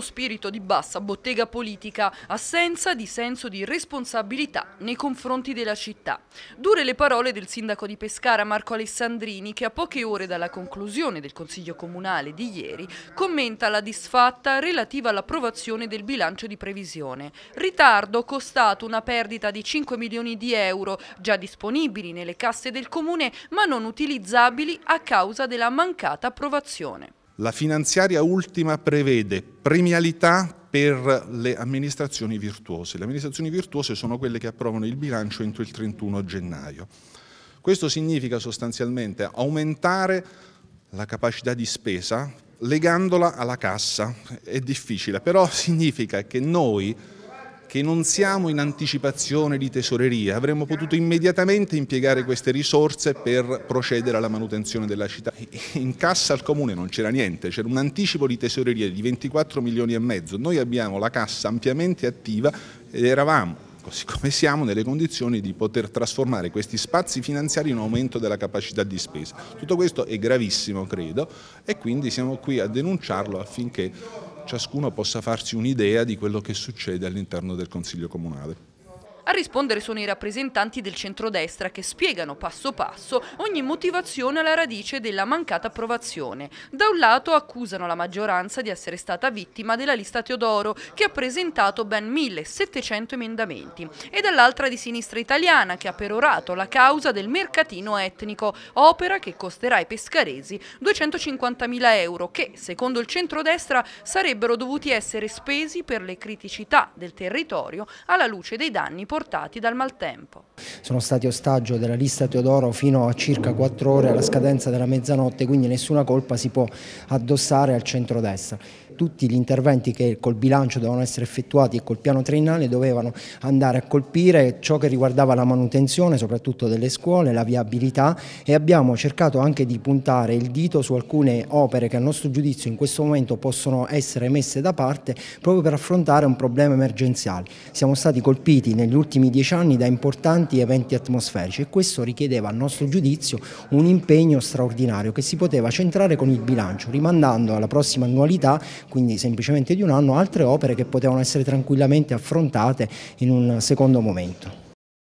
Pieno spirito di bassa bottega politica, assenza di senso di responsabilità nei confronti della città. Dure le parole del sindaco di Pescara Marco Alessandrini che a poche ore dalla conclusione del Consiglio Comunale di ieri commenta la disfatta relativa all'approvazione del bilancio di previsione. Ritardo costato una perdita di 5 milioni di euro già disponibili nelle casse del comune ma non utilizzabili a causa della mancata approvazione. La finanziaria ultima prevede premialità per le amministrazioni virtuose. Le amministrazioni virtuose sono quelle che approvano il bilancio entro il 31 gennaio. Questo significa sostanzialmente aumentare la capacità di spesa legandola alla cassa. È difficile, però significa che noi che non siamo in anticipazione di tesoreria, avremmo potuto immediatamente impiegare queste risorse per procedere alla manutenzione della città. In cassa al comune non c'era niente, c'era un anticipo di tesoreria di 24 milioni e mezzo, noi abbiamo la cassa ampiamente attiva ed eravamo così come siamo nelle condizioni di poter trasformare questi spazi finanziari in aumento della capacità di spesa. Tutto questo è gravissimo, credo, e quindi siamo qui a denunciarlo affinché ciascuno possa farsi un'idea di quello che succede all'interno del Consiglio Comunale. A rispondere sono i rappresentanti del centrodestra che spiegano passo passo ogni motivazione alla radice della mancata approvazione. Da un lato accusano la maggioranza di essere stata vittima della lista Teodoro che ha presentato ben 1700 emendamenti e dall'altra di sinistra italiana che ha perorato la causa del mercatino etnico, opera che costerà ai pescaresi 250.000 euro che, secondo il centrodestra, sarebbero dovuti essere spesi per le criticità del territorio alla luce dei danni portati portati dal maltempo. Sono stati ostaggio della lista Teodoro fino a circa 4 ore alla scadenza della mezzanotte, quindi nessuna colpa si può addossare al centrodestra. Tutti gli interventi che col bilancio dovevano essere effettuati e col piano triennale dovevano andare a colpire ciò che riguardava la manutenzione, soprattutto delle scuole, la viabilità e abbiamo cercato anche di puntare il dito su alcune opere che a nostro giudizio in questo momento possono essere messe da parte proprio per affrontare un problema emergenziale. Siamo stati colpiti negli ultimi ultimi dieci anni da importanti eventi atmosferici e questo richiedeva a nostro giudizio un impegno straordinario che si poteva centrare con il bilancio, rimandando alla prossima annualità, quindi semplicemente di un anno, altre opere che potevano essere tranquillamente affrontate in un secondo momento.